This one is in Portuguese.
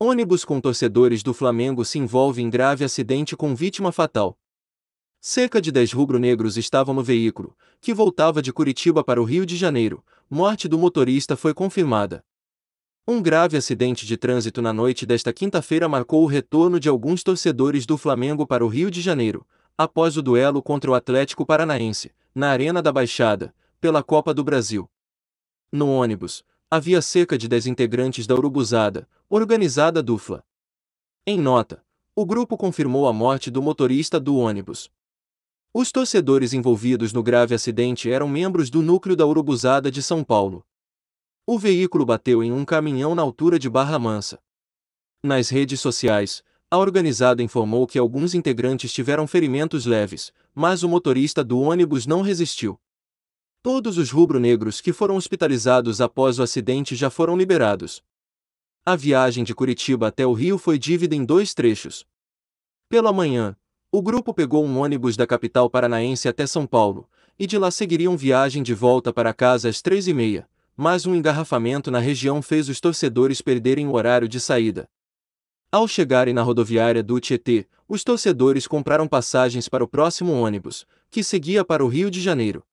Ônibus com torcedores do Flamengo se envolve em grave acidente com vítima fatal. Cerca de 10 rubro-negros estavam no veículo, que voltava de Curitiba para o Rio de Janeiro. Morte do motorista foi confirmada. Um grave acidente de trânsito na noite desta quinta-feira marcou o retorno de alguns torcedores do Flamengo para o Rio de Janeiro, após o duelo contra o Atlético Paranaense, na Arena da Baixada, pela Copa do Brasil. No ônibus, havia cerca de 10 integrantes da Urubuzada, organizada Dufla. Em nota, o grupo confirmou a morte do motorista do ônibus. Os torcedores envolvidos no grave acidente eram membros do núcleo da Urubuzada de São Paulo. O veículo bateu em um caminhão na altura de Barra Mansa. Nas redes sociais, a organizada informou que alguns integrantes tiveram ferimentos leves, mas o motorista do ônibus não resistiu. Todos os rubro-negros que foram hospitalizados após o acidente já foram liberados. A viagem de Curitiba até o Rio foi dividida em dois trechos. Pela manhã, o grupo pegou um ônibus da capital paranaense até São Paulo, e de lá seguiriam viagem de volta para casa às três e meia, mas um engarrafamento na região fez os torcedores perderem o horário de saída. Ao chegarem na rodoviária do Tietê, os torcedores compraram passagens para o próximo ônibus, que seguia para o Rio de Janeiro.